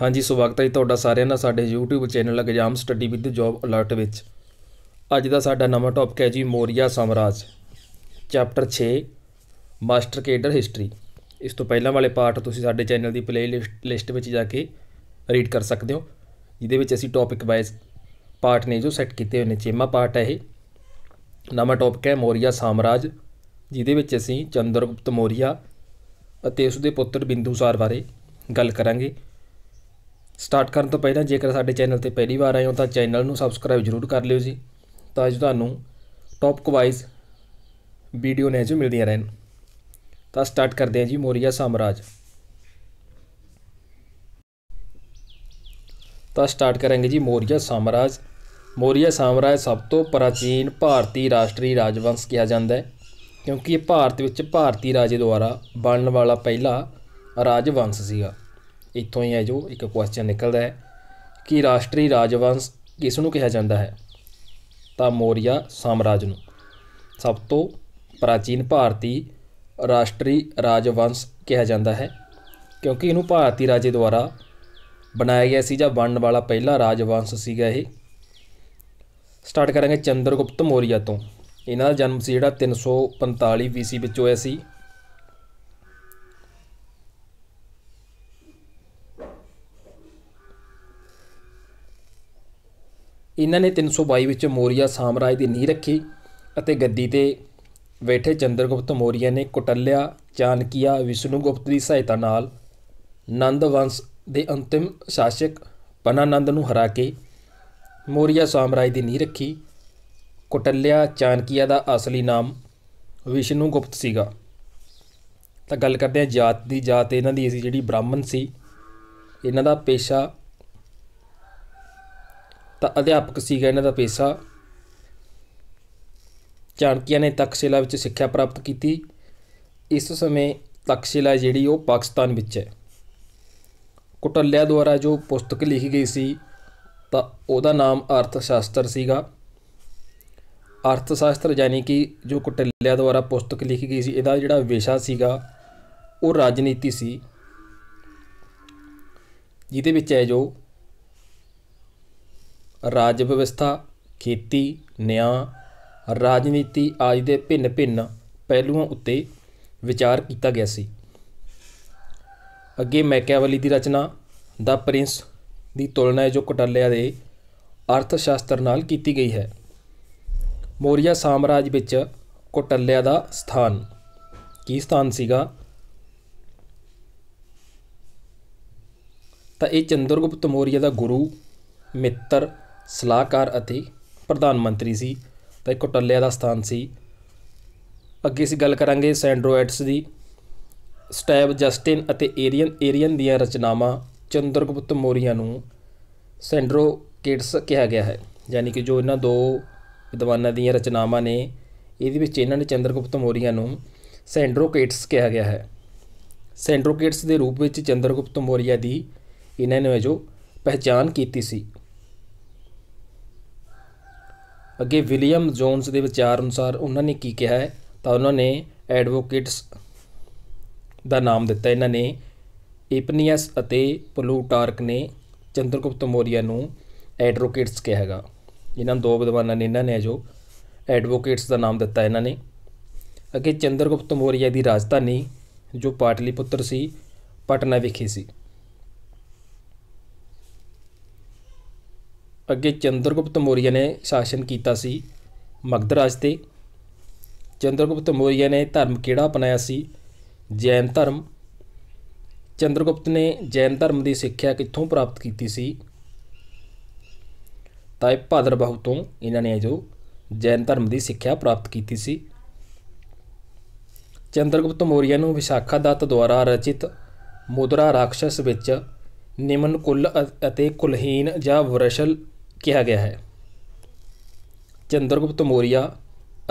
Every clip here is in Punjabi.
ਹਾਂਜੀ ਸਵਾਗਤ ਹੈ ਤੁਹਾਡਾ ਸਾਰਿਆਂ ਦਾ ਸਾਡੇ YouTube channel exam study with job alert ਵਿੱਚ ਅੱਜ ਦਾ ਸਾਡਾ ਨਵਾਂ ਟੌਪਿਕ ਹੈ ਜੀ ਮੋਰੀਆ ਸਾਮਰਾਜ ਚੈਪਟਰ 6 ਮਾਸਟਰ ਕੇਡਰ ਹਿਸਟਰੀ ਇਸ ਤੋਂ ਪਹਿਲਾਂ ਵਾਲੇ ਪਾਰਟ ਤੁਸੀਂ ਸਾਡੇ ਚੈਨਲ ਦੀ ਪਲੇਲਿਸਟ ਲਿਸਟ ਵਿੱਚ ਜਾ ਕੇ ਰੀਡ ਕਰ ਸਕਦੇ ਹੋ ਜਿਹਦੇ ਵਿੱਚ ਅਸੀਂ ਟੌਪਿਕ ਵਾਈਜ਼ ਪਾਰਟ ਨੇ ਜੋ ਸੈੱਟ ਕੀਤੇ ਹੋਏ ਨੇ ਚੇਮਾ ਪਾਰਟ ਹੈ ਇਹ ਨਵਾਂ ਟੌਪਿਕ ਹੈ ਮੋਰੀਆ ਸਾਮਰਾਜ ਜਿਹਦੇ ਵਿੱਚ ਅਸੀਂ ਚੰਦਰਗੁਪਤ ਮੋਰੀਆ ਅਤੇ ਉਸ ਦੇ ਪੁੱਤਰ ਬਿੰਦੂਸਾਰ ਬਾਰੇ ਗੱਲ ਕਰਾਂਗੇ ਸਟਾਰਟ ਕਰਨ ਤੋਂ ਪਹਿਲਾਂ ਜੇਕਰ ਸਾਡੇ ਚੈਨਲ ਤੇ ਪਹਿਲੀ ਵਾਰ ਆਏ ਹੋ ਤਾਂ ਚੈਨਲ ਨੂੰ ਸਬਸਕ੍ਰਾਈਬ ਜ਼ਰੂਰ ਕਰ ਲਿਓ ਜੀ ਤਾਂ ਅੱਜ ਤੁਹਾਨੂੰ ਟੌਪਿਕ ਵਾਈਜ਼ ਵੀਡੀਓ ਨੇ ਜੋ ਮਿਲਦੀਆਂ ਰਹਿਣ ਤਾਂ ਸਟਾਰਟ ਕਰਦੇ ਹਾਂ ਜੀ ਮੌਰੀਆ ਸਾਮਰਾਜ ਤਾਂ ਸਟਾਰਟ ਕਰਾਂਗੇ ਜੀ ਮੌਰੀਆ ਸਾਮਰਾਜ ਮੌਰੀਆ ਸਾਮਰਾਜ ਸਭ ਤੋਂ ਪ੍ਰਾਚੀਨ ਭਾਰਤੀ ਰਾਸ਼ਟਰੀ ਰਾਜਵੰਸ਼ ਕਿਹਾ ਜਾਂਦਾ ਹੈ ਕਿਉਂਕਿ ਇਹ ਭਾਰਤ ਵਿੱਚ ਭਾਰਤੀ ਰਾਜੇ ਦੁਆਰਾ ਬਣਨ ਵਾਲਾ ਪਹਿਲਾ ਰਾਜਵੰਸ਼ ਸੀਗਾ ਇੱਥੋਂ ਹੀ ਹੈ ਜੋ ਇੱਕ ਕੁਐਸਚਨ ਨਿਕਲਦਾ ਹੈ ਕਿ ਰਾਸ਼ਟਰੀ ਰਾਜਵੰਸ਼ ਕਿਸ ਨੂੰ ਕਿਹਾ ਜਾਂਦਾ ਹੈ ਤਾਂ ਮੋਰੀਆ ਸਾਮਰਾਜ ਨੂੰ ਸਭ ਤੋਂ ਪ੍ਰਾਚੀਨ ਭਾਰਤੀ ਰਾਸ਼ਟਰੀ ਰਾਜਵੰਸ਼ ਕਿਹਾ ਜਾਂਦਾ ਹੈ ਕਿਉਂਕਿ ਇਹਨੂੰ ਭਾਰਤੀ ਰਾਜੇ ਦੁਆਰਾ ਬਣਾਇਆ ਗਿਆ ਸੀ ਜਾਂ ਬਣਨ ਵਾਲਾ ਪਹਿਲਾ ਰਾਜਵੰਸ਼ ਸੀਗਾ ਇਹ ਸਟਾਰਟ ਕਰਾਂਗੇ ਚੰਦਰਗੁਪਤ ਮੋਰੀਆ ਤੋਂ ਇਹਨਾਂ ਦਾ ਜਨਮ ਸੀ ਜਿਹੜਾ 345 BC ਵਿੱਚ ਹੋਇਆ ਸੀ ਇਹਨਾਂ ਨੇ 322 ਵਿੱਚ ਮੋਰੀਆ ਸਾਮਰਾਜ ਦੀ ਨੀਂਹ ਰੱਖੀ ਅਤੇ ਗੱਦੀ ਤੇ ਬੈਠੇ ਚੰਦਰਗੁਪਤ ਮੋਰੀਆ ਨੇ ਕੁਟੱਲਿਆ ਚਾਨਕੀਆ ਵਿਸ਼ਨੂਗੁਪਤ ਦੀ ਸਹਾਇਤਾ ਨਾਲ ਨੰਦ ਵੰਸ਼ ਦੇ ਅੰਤਿਮ ਸ਼ਾਸਕ ਪਨਾਨੰਦ ਨੂੰ ਹਰਾ ਕੇ ਮੋਰੀਆ ਸਾਮਰਾਜ ਦੀ ਨੀਂਹ ਰੱਖੀ ਕੁਟੱਲਿਆ ਚਾਨਕੀਆ ਦਾ ਅਸਲੀ ਨਾਮ ਵਿਸ਼ਨੂਗੁਪਤ ਸੀਗਾ ਤਾਂ ਗੱਲ ਕਰਦੇ ਆ ਜਾਤ ਦੀ ਜਾਤ ਇਹਨਾਂ ਦੀ ਸੀ ਜਿਹੜੀ ਬ੍ਰਾਹਮਣ ਸੀ ਇਹਨਾਂ ਦਾ ਪੇਸ਼ਾ ਤਾਂ ਅਧਿਆਪਕ ਸੀਗਾ ਇਹਨਾਂ ਦਾ ਪੇਸ਼ਾ ਚਾਣਕਿਆ ਨੇ ਤਕਸ਼ਿਲਾ ਵਿੱਚ ਸਿੱਖਿਆ ਪ੍ਰਾਪਤ ਕੀਤੀ ਇਸ ਸਮੇਂ ਤਕਸ਼ਿਲਾ ਜਿਹੜੀ ਉਹ ਪਾਕਿਸਤਾਨ ਵਿੱਚ ਹੈ ਕੁਟੱਲਿਆ ਦੁਆਰਾ ਜੋ ਪੁਸਤਕ ਲਿਖੀ ਗਈ ਸੀ ਤਾਂ ਉਹਦਾ ਨਾਮ ਅਰਥ ਸ਼ਾਸਤਰ ਸੀਗਾ ਅਰਥ ਸ਼ਾਸਤਰ ਯਾਨੀ ਕਿ ਜੋ ਕੁਟੱਲਿਆ ਦੁਆਰਾ ਪੁਸਤਕ ਲਿਖੀ ਗਈ ਸੀ ਇਹਦਾ ਜਿਹੜਾ ਵਿਸ਼ਾ ਸੀਗਾ ਉਹ ਰਾਜਨੀਤੀ ਸੀ ਜਿਹਦੇ ਵਿੱਚ ਹੈ ਜੋ ਰਾਜ ਵਿਵਸਥਾ ਖੇਤੀ ਨਿਆਂ ਰਾਜਨੀਤੀ ਆਦਿ ਦੇ ਭਿੰਨ-ਭਿੰਨ ਪਹਿਲੂਆਂ ਉੱਤੇ ਵਿਚਾਰ ਕੀਤਾ ਗਿਆ ਸੀ ਅੱਗੇ ਮੈਕਿਆਵਲੀ ਦੀ ਰਚਨਾ ਦਾ ਪ੍ਰਿੰਸ ਦੀ ਤੁਲਨਾ ਜੋ ਕਟਲਿਆ ਦੇ ਅਰਥ ਸ਼ਾਸਤਰ ਨਾਲ ਕੀਤੀ ਗਈ ਹੈ ਮੋਰੀਆ ਸਾਮਰਾਜ ਵਿੱਚ ਕਟਲਿਆ ਦਾ ਸਥਾਨ ਕੀ ਸਥਾਨ ਸੀਗਾ ਤਾਂ ਇਹ ਚੰਦਰਗੁਪਤ ਮੋਰੀਆ ਦਾ ਗੁਰੂ ਮਿੱਤਰ ਸਲਾਹਕਾਰ ਅਤੇ ਪ੍ਰਧਾਨ ਮੰਤਰੀ ਸੀ ਤਾਂ ਇੱਕ ਟੱਲਿਆ ਦਾ ਸਥਾਨ ਸੀ ਅੱਗੇ ਅਸੀਂ ਗੱਲ ਕਰਾਂਗੇ ਸੈਂਡਰੋਇਡਸ ਦੀ ਸਟੈਬ ਜਸਟਿਨ ਅਤੇ ਏਰੀਅਨ ਏਰੀਅਨ ਦੀਆਂ ਰਚਨਾਵਾਂ ਚੰਦਰਗੁਪਤ ਮੌਰੀਆ ਨੂੰ ਸੈਂਡਰੋਕੇਟਸ ਕਿਹਾ ਗਿਆ ਹੈ ਯਾਨੀ ਕਿ ਜੋ ਇਹਨਾਂ ਦੋ ਵਿਦਵਾਨਾਂ ਦੀਆਂ ਰਚਨਾਵਾਂ ਨੇ ਇਹਦੇ ਵਿੱਚ ਇਹਨਾਂ ਨੇ ਚੰਦਰਗੁਪਤ ਮੌਰੀਆ ਨੂੰ ਸੈਂਡਰੋਕੇਟਸ ਕਿਹਾ ਗਿਆ ਹੈ ਸੈਂਡਰੋਕੇਟਸ ਦੇ ਰੂਪ ਵਿੱਚ ਚੰਦਰਗੁਪਤ ਮੌਰੀਆ ਦੀ ਇਹਨਾਂ ਨੇ ਜੋ ਪਹਿਚਾਨ ਕੀਤੀ ਸੀ ਅੱਗੇ ਵਿਲੀਅਮ ਜੋਨਸ ਦੇ ਵਿਚਾਰ ਅਨੁਸਾਰ ਉਹਨਾਂ ਨੇ ਕੀ ਕਿਹਾ ਹੈ ਤਾਂ ਉਹਨਾਂ ਨੇ ਐਡਵੋਕੇਟਸ ਦਾ ਨਾਮ ਦਿੱਤਾ ਇਹਨਾਂ ਨੇ ਏਪਨੀਅਸ ਅਤੇ ਪਲੂਟਾਰਕ ਨੇ ਚੰਦਰਗੁਪਤ ਮੌਰੀਆ ਨੂੰ ਐਡਵੋਕੇਟਸ ਕਿਹਾ ਹੈਗਾ ਇਹਨਾਂ ਦੋ ਵਿਦਵਾਨਾਂ ਨੇ ਇਹਨਾਂ ਨੇ ਜੋ ਐਡਵੋਕੇਟਸ ਦਾ ਨਾਮ ਦਿੱਤਾ ਇਹਨਾਂ ਨੇ ਅੱਗੇ ਚੰਦਰਗੁਪਤ ਮੌਰੀਆ ਦੀ ਰਾਜਧਾਨੀ ਜੋ ਪਾਟਲੀਪੁੱਤਰ ਸੀ ਪਟਨਾ ਵਿਖੇ ਸੀ ਅੱਗੇ ਚੰਦਰਗੁਪਤ ਮੌਰੀਆ ਨੇ ਸ਼ਾਸਨ ਕੀਤਾ ਸੀ ਮਗਧ ਰਾਜ ਤੇ ਚੰਦਰਗੁਪਤ ਮੌਰੀਆ ਨੇ ਧਰਮ ਕਿਹੜਾ ਅਪਣਾਇਆ ਸੀ ਜੈਨ ਧਰਮ ਚੰਦਰਗੁਪਤ ਨੇ ਜੈਨ ਧਰਮ ਦੀ ਸਿੱਖਿਆ ਕਿੱਥੋਂ ਪ੍ਰਾਪਤ ਕੀਤੀ ਸੀ ਤਾਂ ਇਹ ਭਾਦਰਬਾਹੂ ਤੋਂ ਇਹਨਾਂ ਨੇ ਜੋ ਜੈਨ ਧਰਮ ਦੀ ਸਿੱਖਿਆ ਪ੍ਰਾਪਤ ਕੀਤੀ ਸੀ ਚੰਦਰਗੁਪਤ ਮੌਰੀਆ ਨੂੰ ਵਿਸ਼ਾਖਾ ਦੁਆਰਾ ਰਚਿਤ ਮੁਦਰਾ ਰਾਖਸ਼ਸ ਵਿੱਚ ਨਿਮਨ ਕੁੱਲ ਅਤੇ ਕੁਲਹੀਨ ਜਾਂ ਵਰਸ਼ਲ ਕਿਹਾ ਗਿਆ ਹੈ ਚੰਦਰਗੁਪਤ ਮੌਰੀਆ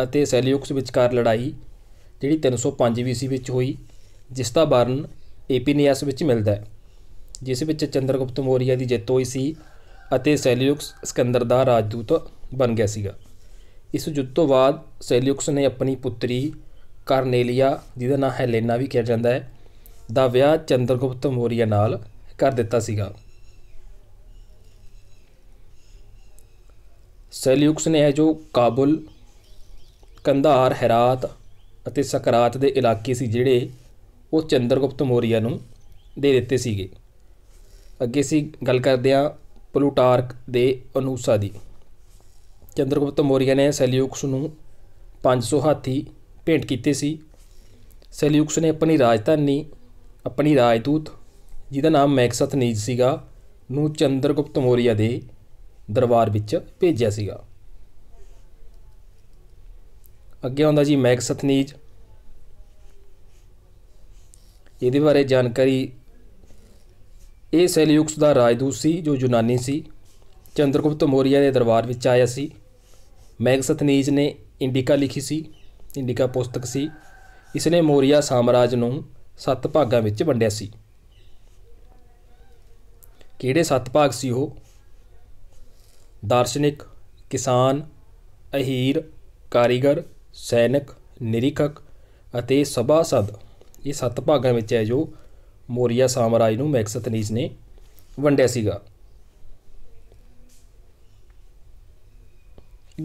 ਅਤੇ ਸੈਲਿਊਕਸ ਵਿਚਕਾਰ ਲੜਾਈ ਜਿਹੜੀ 305 BC ਵਿੱਚ ਹੋਈ ਜਿਸ ਦਾ ਵਰਣ ਏਪੀਨੀਅਸ ਵਿੱਚ ਮਿਲਦਾ ਹੈ ਜਿਸ ਵਿੱਚ ਚੰਦਰਗੁਪਤ ਮੌਰੀਆ ਦੀ ਜਿੱਤ ਹੋਈ ਸੀ ਅਤੇ ਸੈਲਿਊਕਸ ਸਿਕੰਦਰ ਦਾ ਰਾਜਦੂਤ ਬਣ ਗਿਆ ਸੀਗਾ ਇਸ ਯੁੱਧ ਤੋਂ ਬਾਅਦ ਸੈਲਿਊਕਸ ਨੇ ਆਪਣੀ ਪੁੱਤਰੀ ਕਾਰਨੇਲੀਆ ਜਿਹਦਾ ਨਾਮ ਹੈਲੇਨਾ ਵੀ ਕਿਹਾ ਜਾਂਦਾ ਹੈ ਦਾ ਵਿਆਹ ਚੰਦਰਗੁਪਤ ਮੌਰੀਆ ਨਾਲ ਕਰ ਦਿੱਤਾ ਸੀਗਾ ਸੈਲਿਊਕਸ ਨੇ ਜੋ ਕਾਬੁਲ ਕੰਧਾਰ ਹਰਾਤ ਅਤੇ ਸਕਰਾਤ ਦੇ ਇਲਾਕੇ ਸੀ ਜਿਹੜੇ ਉਹ ਚੰਦਰਗੁਪਤ ਮੋਰੀਆ ਨੂੰ ਦੇ ਦਿੱਤੇ ਸੀਗੇ ਅੱਗੇ ਸੀ ਗੱਲ ਕਰਦੇ ਆ ਪਲੂਟਾਰਕ ਦੇ ਅਨੂਸਾ ਦੀ ਚੰਦਰਗੁਪਤ ਮੋਰੀਆ ਨੇ ਸੈਲਿਊਕਸ ਨੂੰ 500 ਹਾਥੀ ਭੇਂਟ ਕੀਤੇ ਸੀ ਸੈਲਿਊਕਸ ਨੇ ਆਪਣੀ ਰਾਜਧਾਨੀ ਆਪਣੀ ਰਾਜਦੂਤ ਜਿਹਦਾ ਨਾਮ ਮੈਕਸਥਨੀਜ ਸੀਗਾ ਨੂੰ ਚੰਦਰਗੁਪਤ ਮੋਰੀਆ ਦੇ ਦਰਬਾਰ ਵਿੱਚ ਭੇਜਿਆ ਸੀਗਾ ਅੱਗੇ ਆਉਂਦਾ ਜੀ ਮੈਗਸਥਨੀਜ ਇਹਦੇ ਬਾਰੇ ਜਾਣਕਾਰੀ ਇਹ ਸੈਲਯੂਕਸ ਦਾ ਰਾਜਦੂਤ ਸੀ ਜੋ ਯੂਨਾਨੀ ਸੀ ਚੰਦਰਗੁਪਤ ਮੋਰੀਆ ਦੇ ਦਰਬਾਰ ਵਿੱਚ ਆਇਆ ਸੀ ਮੈਗਸਥਨੀਜ ਨੇ ਇੰਡਿਕਾ ਲਿਖੀ ਸੀ ਇੰਡਿਕਾ ਪੁਸਤਕ ਸੀ ਇਸ ਨੇ ਮੋਰੀਆ ਸਾਮਰਾਜ ਨੂੰ ਸੱਤ ਭਾਗਾਂ ਵਿੱਚ ਵੰਡਿਆ ਸੀ ਕਿਹੜੇ ਸੱਤ ਭਾਗ ਸੀ ਉਹ ਦਾਰਸ਼ਨਿਕ ਕਿਸਾਨ ਅਹੀਰ ਕਾਰੀਗਰ ਸੈਨਿਕ ਨਿਰੀਖਕ ਅਤੇ ਸਭਾਸਦ ਇਹ ਸੱਤ ਭਾਗਾਂ ਵਿੱਚ ਹੈ ਜੋ ਮੋਰੀਆ ਸਾਮਰਾਜ ਨੂੰ ਮੈਕਸਤਨੀਜ਼ ਨੇ ਵੰਡਿਆ ਸੀਗਾ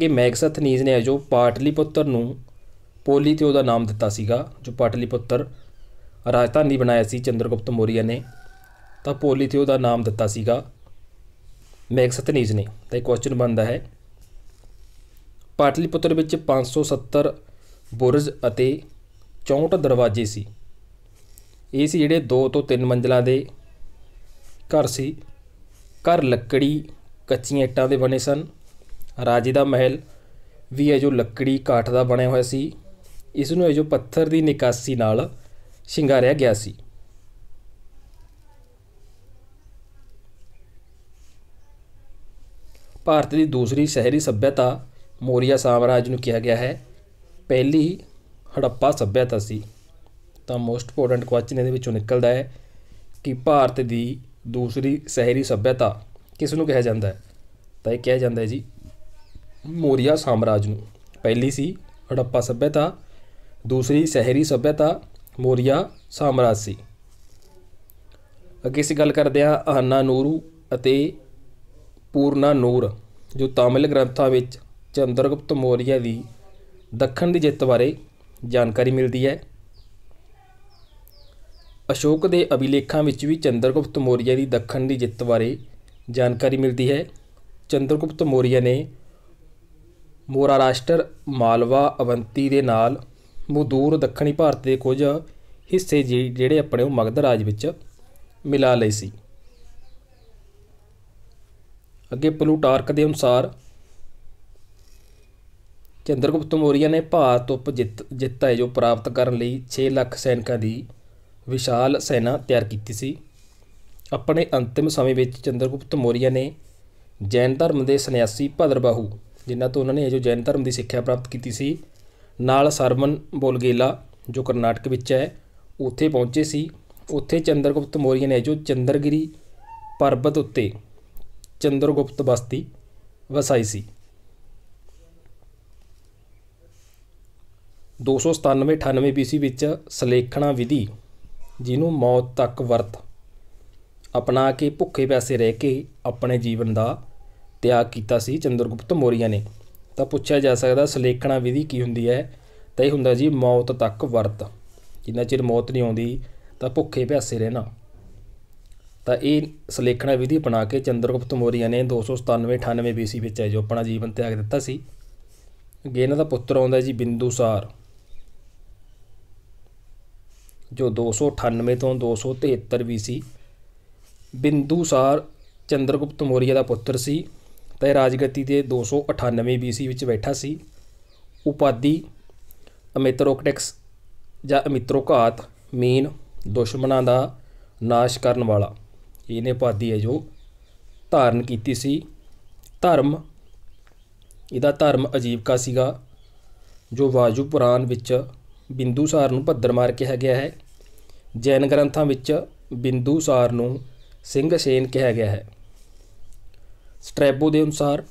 ਕਿ ਮੈਕਸਤਨੀਜ਼ ਨੇ ਜੋ ਪਾਟਲੀਪੁੱਤਰ ਨੂੰ ਪੋਲੀ ਤੇ ਉਹਦਾ ਨਾਮ ਦਿੱਤਾ ਸੀਗਾ ਜੋ ਪਾਟਲੀਪੁੱਤਰ ਰਾਜਧਾਨੀ ਬਣਾਇਆ ਸੀ ਚੰਦਰਗੁਪਤ ਮੋਰੀਆ ਨੇ ਤਾਂ ਪੋਲੀ ਤੇ ਉਹਦਾ ਨਾਮ ਦਿੱਤਾ ਸੀਗਾ ਮੈਕ ਸਤਨੀਜ ਨੇ ਤਾਂ ਇਹ ਕੁਐਸਚਨ ਬਣਦਾ ਹੈ ਪਾਟਲੀਪੁੱਤਰ ਵਿੱਚ 570 ਬੁਰਜ ਅਤੇ 64 ਦਰਵਾਜ਼ੇ ਸੀ ਇਹ ਸੀ ਜਿਹੜੇ 2 ਤੋਂ 3 ਮੰਜ਼ਲਾਂ ਦੇ ਘਰ ਸੀ ਘਰ ਲੱਕੜੀ ਕੱਚੀਆਂ ਇੱਟਾਂ ਦੇ ਬਣੇ ਸਨ ਰਾਜੇ ਦਾ ਮਹਿਲ ਵੀ ਹੈ ਜੋ ਲੱਕੜੀ ਕਾਠ ਦਾ ਬਣਿਆ ਹੋਇਆ ਸੀ ਇਸ ਨੂੰ ਹੈ ਜੋ ਪੱਥਰ ਦੀ ਨਿਕਾਸੀ ਨਾਲ ਸ਼ਿੰਗਾਰਿਆ ਗਿਆ ਸੀ ਭਾਰਤ ਦੀ ਦੂਸਰੀ ਸ਼ਹਿਰੀ ਸੱਭਿਅਤਾ ਮੌਰੀਆ ਸਾਮਰਾਜ ਨੂੰ ਕਿਹਾ ਗਿਆ ਹੈ ਪਹਿਲੀ ਹੜੱਪਾ ਸੱਭਿਅਤਾ ਸੀ ਤਾਂ ਮੋਸਟ ਇੰਪੋਰਟੈਂਟ ਕੁਐਸਚਨ ਇਹਦੇ ਵਿੱਚੋਂ ਨਿਕਲਦਾ ਹੈ ਕਿ ਭਾਰਤ ਦੀ ਦੂਸਰੀ ਸ਼ਹਿਰੀ ਸੱਭਿਅਤਾ ਕਿਸ ਨੂੰ ਕਿਹਾ ਜਾਂਦਾ ਹੈ ਤਾਂ ਇਹ ਕਿਹਾ ਜਾਂਦਾ ਹੈ ਜੀ ਮੌਰੀਆ ਸਾਮਰਾਜ ਨੂੰ ਪਹਿਲੀ ਸੀ ਹੜੱਪਾ ਸੱਭਿਅਤਾ ਦੂਸਰੀ ਸ਼ਹਿਰੀ ਸੱਭਿਅਤਾ ਮੌਰੀਆ ਸਾਮਰਾਜ ਸੀ ਅੱਗੇ ਸੀ ਗੱਲ ਕਰਦੇ ਹਾਂ ਅਹਨਾ ਨੂਰੂ ਅਤੇ ਪੂਰਨਾਨੂਰ ਜੋ ਤਾਮਿਲ ਗ੍ਰੰਥਾਂ ਵਿੱਚ ਚੰਦਰਗੁਪਤ ਮੌਰੀਆ ਦੀ ਦੱਖਣ ਦੀ ਜਿੱਤ ਬਾਰੇ ਜਾਣਕਾਰੀ ਮਿਲਦੀ ਹੈ ਅਸ਼ੋਕ ਦੇ ਅਭਿਲੇਖਾਂ ਵਿੱਚ ਵੀ ਚੰਦਰਗੁਪਤ ਮੌਰੀਆ ਦੀ ਦੱਖਣ ਦੀ ਜਿੱਤ ਬਾਰੇ ਜਾਣਕਾਰੀ ਮਿਲਦੀ ਹੈ ਚੰਦਰਗੁਪਤ ਮੌਰੀਆ ਨੇ ਮੋਰਾ ਰਾਸ਼ਟਰ ਮਾਲਵਾ ਅਵੰਤੀ ਦੇ ਨਾਲ ਮਦੂਰ ਦੱਖਣੀ ਭਾਰਤ ਦੇ ਕੁਝ ਹਿੱਸੇ ਜਿਹੜੇ ਆਪਣੇ ਉਹ ਮਗਧ ਰਾਜ ਵਿੱਚ ਮਿਲਾ ਲਏ ਸੀ ਅੱਗੇ ਪਲੂਟਾਰਕ ਦੇ ਅਨੁਸਾਰ ਚੰਦਰਗੁਪਤ ਮੌਰੀਆ ਨੇ ਭਾਰਤ ਉਪ ਜਿੱਤ ਜਿੱਤ ਹੈ ਜੋ ਪ੍ਰਾਪਤ ਕਰਨ ਲਈ 6 ਲੱਖ ਸੈਨਿਕਾਂ ਦੀ ਵਿਸ਼ਾਲ ਸੈਨਾ ਤਿਆਰ ਕੀਤੀ ਸੀ ਆਪਣੇ ਅੰਤਿਮ ਸਮੇਂ ਵਿੱਚ ਚੰਦਰਗੁਪਤ ਮੌਰੀਆ ਨੇ ਜੈਨ ਧਰਮ ਦੇ ਸੰਨਿਆਸੀ ਭਦਰਬਾਹੂ ਜਿਨ੍ਹਾਂ ਤੋਂ ਉਹਨਾਂ ਨੇ ਜੋ ਜੈਨ ਧਰਮ ਦੀ ਸਿੱਖਿਆ ਪ੍ਰਾਪਤ ਕੀਤੀ ਸੀ ਨਾਲ ਸਰਵਨ ਬੋਲਗੇਲਾ ਜੋ ਕਰਨਾਟਕ ਵਿੱਚ ਹੈ ਉੱਥੇ ਪਹੁੰਚੇ ਸੀ ਉੱਥੇ ਚੰਦਰਗੁਪਤ ਮੌਰੀਆ ਨੇ ਜੋ ਚੰਦਰਗਿਰੀ ਪਰਬਤ ਉੱਤੇ ਚੰਦਰਗੁਪਤ ਬਸਤੀ ਵਸਾਈ ਸੀ 297-98 BC ਵਿੱਚ ਸਲੇਖਣਾ ਵਿਧੀ ਜਿਹਨੂੰ ਮੌਤ ਤੱਕ ਵਰਤ ਅਪਣਾ ਕੇ ਭੁੱਖੇ ਪਿਆਸੇ ਰਹਿ ਕੇ ਆਪਣੇ ਜੀਵਨ ਦਾ ਤਿਆਗ ਕੀਤਾ ਸੀ ਚੰਦਰਗੁਪਤ ਮੋਰੀਆ ਨੇ ਤਾਂ ਪੁੱਛਿਆ ਜਾ ਸਕਦਾ ਸਲੇਖਣਾ ਵਿਧੀ ਕੀ ਹੁੰਦੀ ਹੈ ਤਾਂ ਇਹ ਹੁੰਦਾ ਜੀ ਮੌਤ ਤੱਕ ਵਰਤ ਜਿੰਨਾ ਚਿਰ ਮੌਤ ਨਹੀਂ ਆਉਂਦੀ ਤਾਂ ਭੁੱਖੇ ਪਿਆਸੇ ਰਹਿਣਾ ਤਾਂ ਇਹ ਸਲੇਖਣਾ ਵਿਧੀ ਅਪਣਾ ਕੇ ਚੰਦਰਗੁਪਤ ਮੌਰੀਆ ਨੇ 297-98 BC ਵਿੱਚ ਹੈ ਜੋ ਆਪਣਾ ਜੀਵਨ ਤਿਆਗ ਦਿੱਤਾ ਸੀ ਅਗੇ ਇਹਨਾਂ ਦਾ ਪੁੱਤਰ ਆਉਂਦਾ ਜੀ ਬਿੰਦੂਸਾਰ ਜੋ 298 ਤੋਂ 273 BC ਬਿੰਦੂਸਾਰ ਚੰਦਰਗੁਪਤ ਮੌਰੀਆ ਦਾ ਪੁੱਤਰ ਸੀ ਤੇ ਰਾਜਗਤੀ ਦੇ 298 BC ਵਿੱਚ ਬੈਠਾ ਸੀ ਉਪਾਦੀ ਅਮਿਤਰੋਕਟਿਕਸ ਜਾਂ ਅਮਿਤਰੋਕਾਤ ਮੀਨ ਦੁਸ਼ਮਣਾਂ ਦਾ ਨਾਸ਼ ਕਰਨ ਵਾਲਾ ਇਹਨੇ ਪਾਦੀ ਹੈ ਜੋ ਧਾਰਨ ਕੀਤੀ ਸੀ ਧਰਮ ਇਹਦਾ ਧਰਮ ਅਜੀਵਕਾ ਸੀਗਾ ਜੋ ਵਾਯੂ ਪੁਰਾਨ ਵਿੱਚ ਬਿੰਦੂਸਾਰ ਨੂੰ ਭੱਦਰ ਮਾਰ ਕਿਹਾ ਗਿਆ ਹੈ ਜੈਨ ਗ੍ਰੰਥਾਂ ਵਿੱਚ ਬਿੰਦੂਸਾਰ ਨੂੰ ਸਿੰਘ ਸੇਨ ਕਿਹਾ ਗਿਆ ਹੈ ਸਟ੍ਰੈਬੋ ਦੇ ਅਨੁਸਾਰ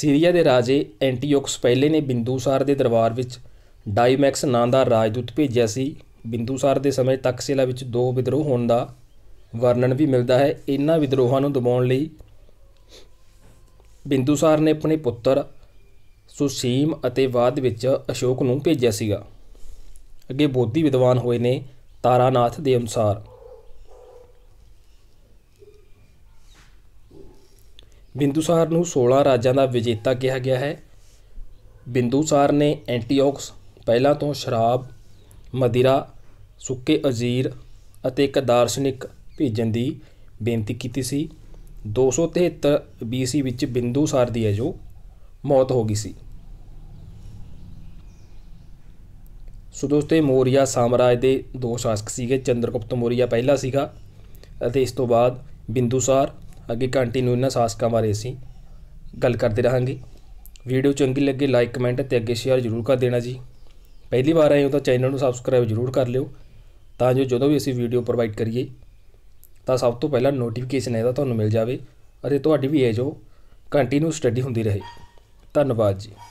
ਸੀਰੀਆ ਦੇ ਰਾਜੇ ਐਂਟੀਓਕਸ ਪਹਿਲੇ ਨੇ ਬਿੰਦੂਸਾਰ ਦੇ ਦਰਬਾਰ ਵਿੱਚ ਡਾਈਮੈਕਸ ਨਾਂ ਦਾ ਰਾਜਦੂਤ ਭੇਜਿਆ ਸੀ ਬਿੰਦੂਸਾਰ ਦੇ ਸਮੇਂ ਸੇਲਾ ਵਿੱਚ ਦੋ ਵਿਦਰੋਹ ਹੋਣ ਦਾ ਵਰਣਨ ਵੀ ਮਿਲਦਾ ਹੈ ਇਹਨਾਂ ਵਿਦਰੋਹਾਂ ਨੂੰ ਦਬਾਉਣ ਲਈ ਬਿੰਦੂਸਾਰ ਨੇ ਆਪਣੇ ਪੁੱਤਰ ਸੁਸੀਮ ਅਤੇ ਬਾਅਦ ਵਿੱਚ ਅਸ਼ੋਕ ਨੂੰ ਭੇਜਿਆ ਸੀਗਾ ਅੱਗੇ ਬੋਧੀ ਵਿਦਵਾਨ ਹੋਏ ਨੇ ਤਾਰਾਨਾਥ ਦੇ ਅਨੁਸਾਰ ਬਿੰਦੂਸਾਰ ਨੂੰ 16 ਰਾਜਾਂ ਦਾ ਵਿਜੇਤਾ ਕਿਹਾ ਗਿਆ ਹੈ ਬਿੰਦੂਸਾਰ ਨੇ ਐਂਟੀਓਕਸ ਪਹਿਲਾਂ ਤੋਂ ਸ਼ਰਾਬ ਮਦਿਰਾ ਸੁੱਕੇ ਅਜ਼ੀਰ ਅਤੇ ਇੱਕ ਦਾਰਸ਼ਨਿਕ ਭੇਜਣ ਦੀ ਬੇਨਤੀ ਕੀਤੀ ਸੀ 273 BC ਵਿੱਚ ਬਿੰਦੂਸਾਰ ਦੀ ਹੈ ਜੋ ਮੌਤ ਹੋ ਗਈ ਸੀ ਸੋ ਦੋਸਤੋ ਮੋਰੀਆ ਸਾਮਰਾਜ ਦੇ ਦੋ ਸ਼ਾਸਕ ਸੀਗੇ ਚੰਦਰਗੁਪਤ ਮੋਰੀਆ ਪਹਿਲਾ ਸੀਗਾ ਅਤੇ ਇਸ ਤੋਂ ਬਾਅਦ ਬਿੰਦੂਸਾਰ ਅੱਗੇ ਕੰਟੀਨਿਊ ਇਹਨਾਂ ਸ਼ਾਸਕਾਂ ਬਾਰੇ ਅਸੀਂ ਗੱਲ ਕਰਦੇ ਰਹਾਂਗੇ ਵੀਡੀਓ ਚੰਗੀ ਲੱਗੇ ਲਾਈਕ ਕਮੈਂਟ ਤੇ ਅੱਗੇ ਸ਼ੇਅਰ ਜ਼ਰੂਰ ਕਰ ਦੇਣਾ ਜੀ ਪਹਿਲੀ ਵਾਰ ਆਏ ਹੋ ਤਾਂ ਚੈਨਲ ਨੂੰ ਸਬਸਕ੍ਰਾਈਬ ਜ਼ਰੂਰ ਕਰ ਲਿਓ ਤਾਂ ਜੋ ਜਦੋਂ ਵੀ ਅਸੀਂ ਵੀਡੀਓ ਪ੍ਰੋਵਾਈਡ ਕਰੀਏ ਤਾਂ ਸਭ ਤੋਂ ਪਹਿਲਾਂ ਨੋਟੀਫਿਕੇਸ਼ਨ ਇਹਦਾ ਤੁਹਾਨੂੰ ਮਿਲ ਜਾਵੇ ਅਤੇ ਤੁਹਾਡੀ ਵੀ ਇਹ ਜੋ ਕੰਟੀਨਿਊ ਸਟੱਡੀ ਹੁੰਦੀ ਰਹੇ ਧੰਨਵਾਦ ਜੀ